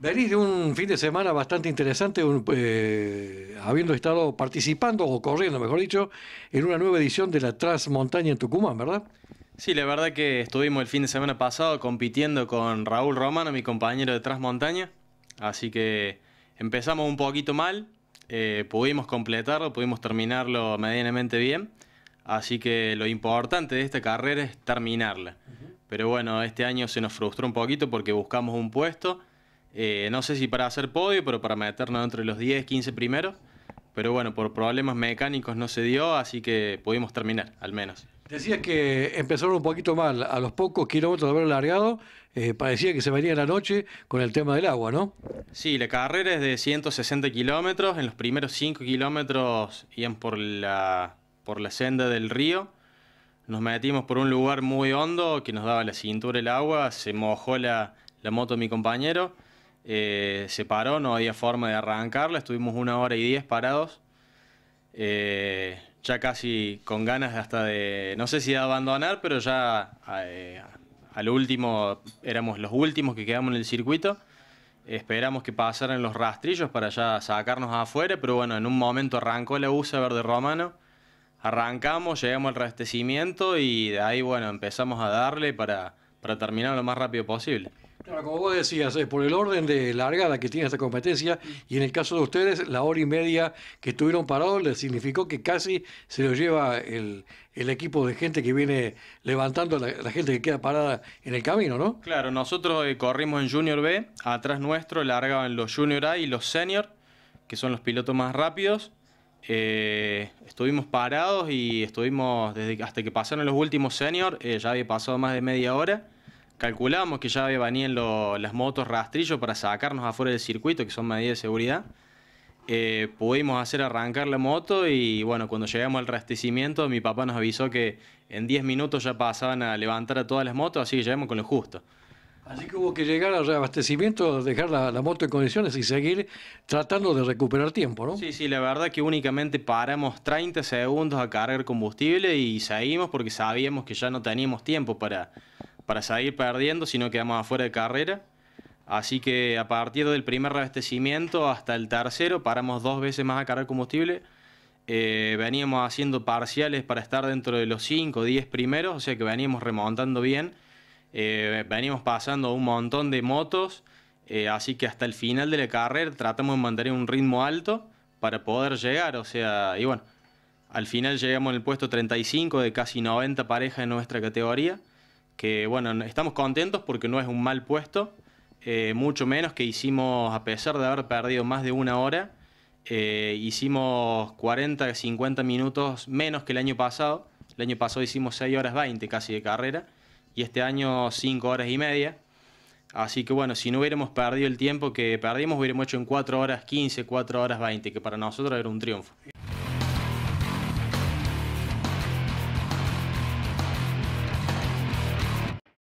Venís de un fin de semana bastante interesante, eh, habiendo estado participando o corriendo, mejor dicho, en una nueva edición de la Transmontaña en Tucumán, ¿verdad? Sí, la verdad que estuvimos el fin de semana pasado compitiendo con Raúl Romano, mi compañero de Transmontaña, así que empezamos un poquito mal, eh, pudimos completarlo, pudimos terminarlo medianamente bien, así que lo importante de esta carrera es terminarla. Pero bueno, este año se nos frustró un poquito porque buscamos un puesto eh, no sé si para hacer podio, pero para meternos entre los 10, 15 primeros. Pero bueno, por problemas mecánicos no se dio, así que pudimos terminar, al menos. Decías que empezaron un poquito mal, a los pocos kilómetros de haber largado, eh, parecía que se venía la noche con el tema del agua, ¿no? Sí, la carrera es de 160 kilómetros, en los primeros 5 kilómetros iban por la, por la senda del río, nos metimos por un lugar muy hondo que nos daba la cintura el agua, se mojó la, la moto de mi compañero, eh, se paró, no había forma de arrancarla, estuvimos una hora y diez parados, eh, ya casi con ganas hasta de, no sé si de abandonar, pero ya eh, al último éramos los últimos que quedamos en el circuito. Esperamos que pasaran los rastrillos para ya sacarnos afuera, pero bueno, en un momento arrancó la USA verde romano. Arrancamos, llegamos al restecimiento... y de ahí, bueno, empezamos a darle para, para terminar lo más rápido posible como vos decías, eh, por el orden de largada que tiene esta competencia, y en el caso de ustedes, la hora y media que estuvieron parados les significó que casi se lo lleva el, equipo de gente que viene levantando la, gente que queda parada en el camino, ¿no? Claro, nosotros eh, corrimos en Junior B, atrás nuestro largaban los Junior A y los Senior, que son los pilotos más rápidos. Eh, estuvimos parados y estuvimos desde, hasta que pasaron los últimos Senior, ya había pasado más de media hora Calculamos que ya había venido las motos rastrillo para sacarnos afuera del circuito, que son medidas de seguridad. Eh, pudimos hacer arrancar la moto y bueno, cuando llegamos al reabastecimiento, mi papá nos avisó que en 10 minutos ya pasaban a levantar a todas las motos, así que llegamos con lo justo. Así que hubo que llegar al reabastecimiento, dejar la, la, moto en condiciones y seguir tratando de recuperar tiempo, ¿no? Sí, sí, la verdad que únicamente paramos 30 segundos a cargar combustible y seguimos porque sabíamos que ya no teníamos tiempo para, para seguir perdiendo, si no quedamos afuera de carrera. Así que a partir del primer reabastecimiento hasta el tercero, paramos dos veces más a cargar combustible. Eh, veníamos haciendo parciales para estar dentro de los 5 o 10 primeros, o sea que veníamos remontando bien. Eh, veníamos pasando un montón de motos, eh, así que hasta el final de la carrera tratamos de mantener un ritmo alto para poder llegar, o sea, y bueno, al final llegamos en el puesto 35 de casi 90 parejas en nuestra categoría que bueno, estamos contentos porque no es un mal puesto, eh, mucho menos que hicimos, a pesar de haber perdido más de una hora, eh, hicimos 40, 50 minutos menos que el año pasado. El año pasado hicimos 6 horas 20 casi de carrera y este año 5 horas y media. Así que bueno, si no hubiéramos perdido el tiempo que perdimos, hubiéramos hecho en 4 horas 15, 4 horas 20, que para nosotros era un triunfo.